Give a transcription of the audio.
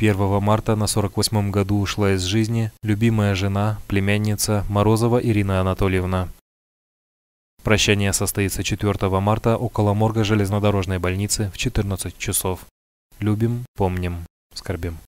1 марта на 48-м году ушла из жизни любимая жена, племянница Морозова Ирина Анатольевна. Прощание состоится 4 марта около морга железнодорожной больницы в 14 часов. Любим, помним, скорбим.